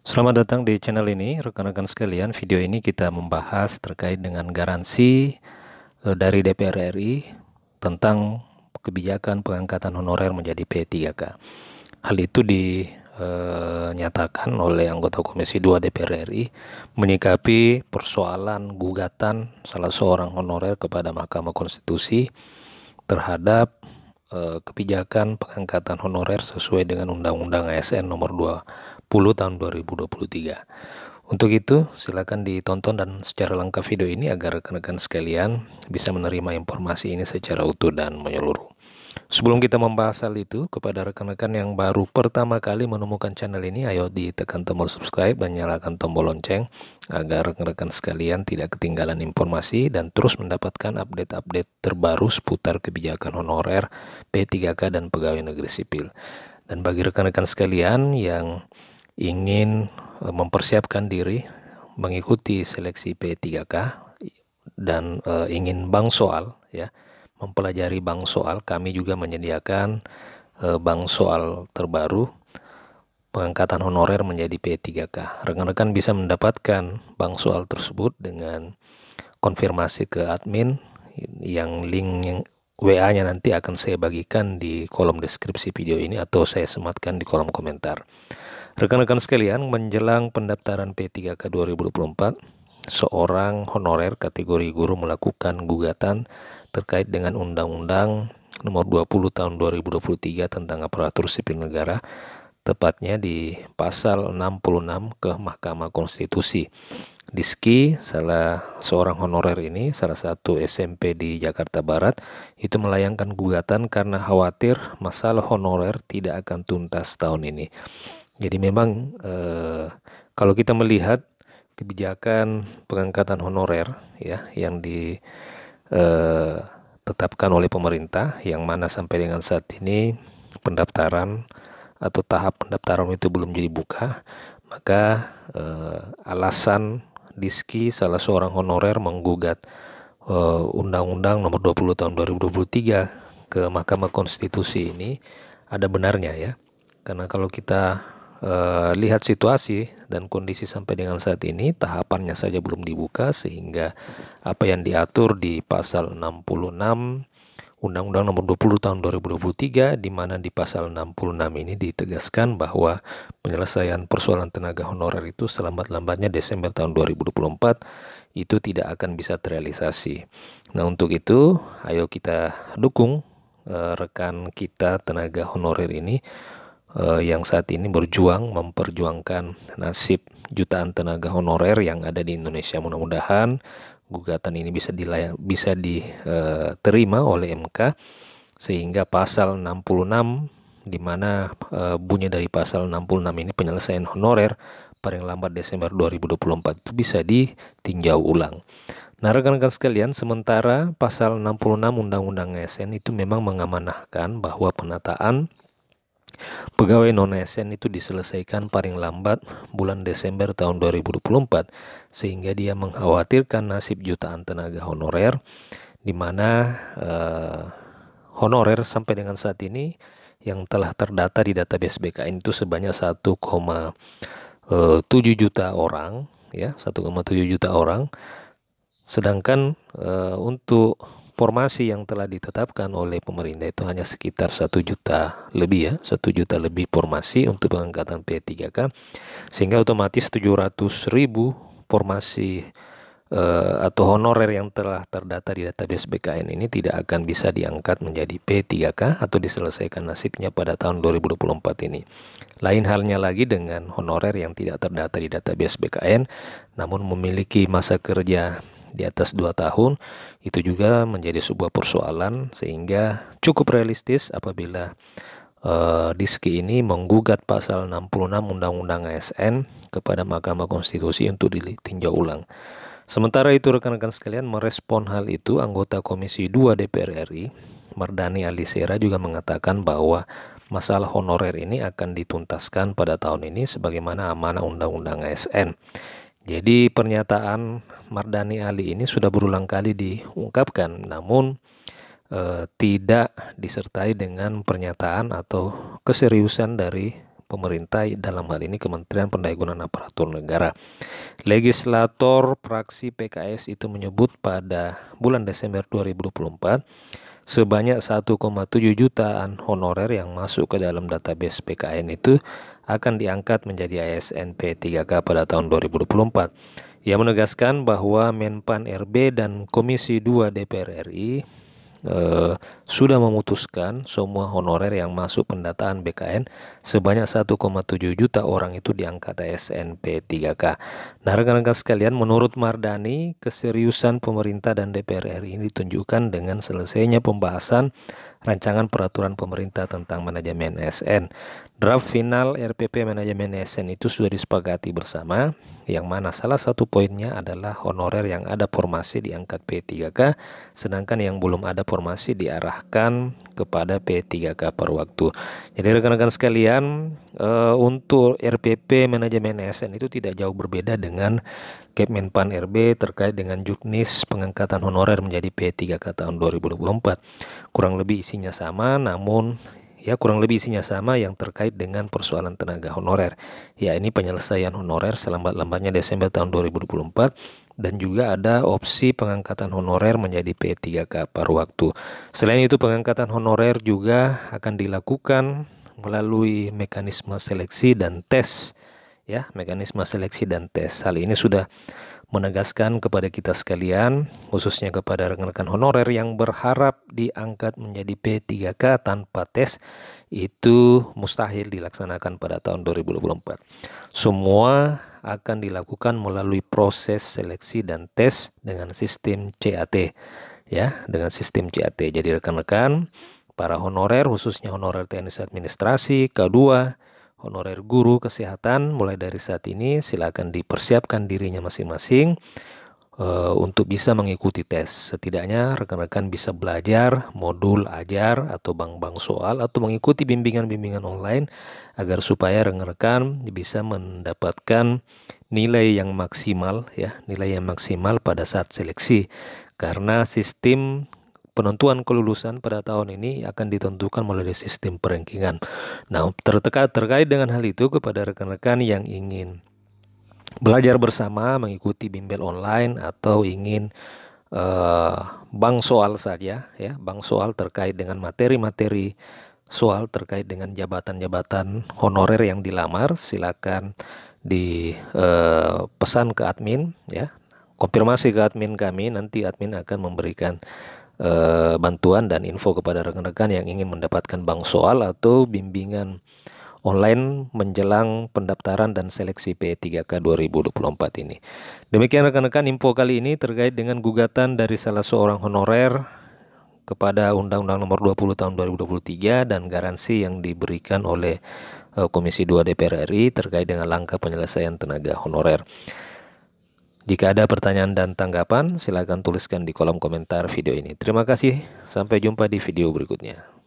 Selamat datang di channel ini, rekan-rekan sekalian. Video ini kita membahas terkait dengan garansi eh, dari DPR RI tentang kebijakan pengangkatan honorer menjadi P3K. Hal itu dinyatakan eh, oleh anggota Komisi 2 DPR RI menyikapi persoalan gugatan salah seorang honorer kepada Mahkamah Konstitusi terhadap eh, kebijakan pengangkatan honorer sesuai dengan Undang-Undang ASN nomor 2 tahun 2023. Untuk itu, silakan ditonton dan secara lengkap video ini agar rekan-rekan sekalian bisa menerima informasi ini secara utuh dan menyeluruh. Sebelum kita membahas hal itu, kepada rekan-rekan yang baru pertama kali menemukan channel ini, ayo ditekan tombol subscribe dan nyalakan tombol lonceng agar rekan-rekan sekalian tidak ketinggalan informasi dan terus mendapatkan update-update terbaru seputar kebijakan honorer, P3K, dan pegawai negeri sipil. Dan bagi rekan-rekan sekalian yang ingin e, mempersiapkan diri mengikuti seleksi P3K dan e, ingin bank soal ya mempelajari bank soal kami juga menyediakan e, bank soal terbaru pengangkatan honorer menjadi P3K rekan-rekan bisa mendapatkan bank soal tersebut dengan konfirmasi ke admin yang link yang WA-nya nanti akan saya bagikan di kolom deskripsi video ini atau saya sematkan di kolom komentar. Rekan-rekan sekalian, menjelang pendaftaran P3K 2024, seorang honorer kategori guru melakukan gugatan terkait dengan Undang-Undang Nomor 20 Tahun 2023 tentang Aparatur Sipil Negara, tepatnya di Pasal 66 ke Mahkamah Konstitusi. Diski, salah seorang honorer ini, salah satu SMP di Jakarta Barat, itu melayangkan gugatan karena khawatir masalah honorer tidak akan tuntas tahun ini. Jadi memang eh, kalau kita melihat kebijakan pengangkatan honorer ya yang ditetapkan eh, oleh pemerintah yang mana sampai dengan saat ini pendaftaran atau tahap pendaftaran itu belum jadi buka, maka eh, alasan Diski salah seorang honorer menggugat eh, Undang-Undang eh, Nomor 20 Tahun 2023 ke Mahkamah Konstitusi ini ada benarnya ya. Karena kalau kita Eh, lihat situasi dan kondisi sampai dengan saat ini tahapannya saja belum dibuka sehingga apa yang diatur di pasal 66 Undang-Undang Nomor 20 Tahun 2023 di mana di pasal 66 ini ditegaskan bahwa penyelesaian persoalan tenaga honorer itu selambat-lambatnya Desember tahun 2024 itu tidak akan bisa terrealisasi. Nah, untuk itu ayo kita dukung uh, rekan kita tenaga honorer ini eh, yang saat ini berjuang memperjuangkan nasib jutaan tenaga honorer yang ada di Indonesia. Mudah-mudahan gugatan ini bisa bisa diterima eh, oleh MK sehingga pasal 66 di mana e, bunyi dari pasal 66 ini penyelesaian honorer paling lambat Desember 2024 itu bisa ditinjau ulang. Nah, rekan-rekan sekalian, sementara pasal 66 Undang-Undang ASN itu memang mengamanahkan bahwa penataan Pegawai non-ASN itu diselesaikan paling lambat bulan Desember tahun 2024 sehingga dia mengkhawatirkan nasib jutaan tenaga honorer di mana eh, honorer sampai dengan saat ini yang telah terdata di database BKN itu sebanyak 1,7 eh, juta orang ya 1,7 juta orang sedangkan eh, untuk formasi yang telah ditetapkan oleh pemerintah itu hanya sekitar satu juta lebih ya, satu juta lebih formasi untuk pengangkatan P3K, sehingga otomatis 700.000 ribu formasi eh, atau honorer yang telah terdata di database BKN ini tidak akan bisa diangkat menjadi P3K atau diselesaikan nasibnya pada tahun 2024 ini. Lain halnya lagi dengan honorer yang tidak terdata di database BKN namun memiliki masa kerja di atas 2 tahun itu juga menjadi sebuah persoalan sehingga cukup realistis apabila eh, Diski ini menggugat pasal 66 Undang-Undang ASN kepada Mahkamah Konstitusi untuk ditinjau ulang. Sementara itu rekan-rekan sekalian merespon hal itu anggota Komisi 2 DPR RI Mardani Alisera juga mengatakan bahwa masalah honorer ini akan dituntaskan pada tahun ini sebagaimana amanah Undang-Undang ASN. Jadi pernyataan Mardani Ali ini sudah berulang kali diungkapkan, namun e, tidak disertai dengan pernyataan atau keseriusan dari pemerintah dalam hal ini Kementerian Pendayagunaan Aparatur Negara. Legislator praksi PKS itu menyebut pada bulan Desember 2024 sebanyak 1,7 jutaan honorer yang masuk ke dalam database PKN itu akan diangkat menjadi ASN P3K pada tahun 2024. Ia menegaskan bahwa Menpan RB dan Komisi 2 DPR RI eh, sudah memutuskan semua honorer yang masuk pendataan BKN sebanyak 1,7 juta orang itu diangkat ASN P3K. Nah, rekan-rekan sekalian, menurut Mardani, keseriusan pemerintah dan DPR RI ini ditunjukkan dengan selesainya pembahasan Rancangan Peraturan Pemerintah tentang Manajemen ASN. Draft final RPP Manajemen ASN itu sudah disepakati bersama, yang mana salah satu poinnya adalah honorer yang ada formasi diangkat P3K, sedangkan yang belum ada formasi diarahkan kepada P3K per waktu. Jadi rekan-rekan sekalian, e, untuk RPP Manajemen ASN itu tidak jauh berbeda dengan Kemenpan RB terkait dengan juknis pengangkatan honorer menjadi P3K tahun 2024. Kurang lebih isinya sama namun ya kurang lebih isinya sama yang terkait dengan persoalan tenaga honorer. Ya ini penyelesaian honorer selambat-lambatnya Desember tahun 2024 dan juga ada opsi pengangkatan honorer menjadi P3K paruh waktu. Selain itu pengangkatan honorer juga akan dilakukan melalui mekanisme seleksi dan tes ya, mekanisme seleksi dan tes. Hal ini sudah menegaskan kepada kita sekalian, khususnya kepada rekan-rekan honorer yang berharap diangkat menjadi P3K tanpa tes, itu mustahil dilaksanakan pada tahun 2024. Semua akan dilakukan melalui proses seleksi dan tes dengan sistem CAT. Ya, dengan sistem CAT. Jadi rekan-rekan, para honorer, khususnya honorer teknis administrasi, K2, honorer guru kesehatan mulai dari saat ini silakan dipersiapkan dirinya masing-masing e, untuk bisa mengikuti tes. Setidaknya rekan-rekan bisa belajar modul ajar atau bank-bank soal atau mengikuti bimbingan-bimbingan online agar supaya rekan-rekan bisa mendapatkan nilai yang maksimal ya, nilai yang maksimal pada saat seleksi. Karena sistem penentuan kelulusan pada tahun ini akan ditentukan melalui sistem perengkingan. Nah, terkait terkait dengan hal itu kepada rekan-rekan yang ingin belajar bersama mengikuti bimbel online atau ingin uh, bang soal saja ya, bang soal terkait dengan materi-materi soal terkait dengan jabatan-jabatan honorer yang dilamar, silakan di uh, ke admin ya. Konfirmasi ke admin kami, nanti admin akan memberikan Eh, bantuan dan info kepada rekan-rekan yang ingin mendapatkan bank soal atau bimbingan online menjelang pendaftaran dan seleksi P3K 2024 ini. Demikian rekan-rekan info kali ini terkait dengan gugatan dari salah seorang honorer kepada Undang-Undang Nomor 20 Tahun 2023 dan garansi yang diberikan oleh eh, Komisi 2 DPR RI terkait dengan langkah penyelesaian tenaga honorer. Jika ada pertanyaan dan tanggapan, silakan tuliskan di kolom komentar video ini. Terima kasih, sampai jumpa di video berikutnya.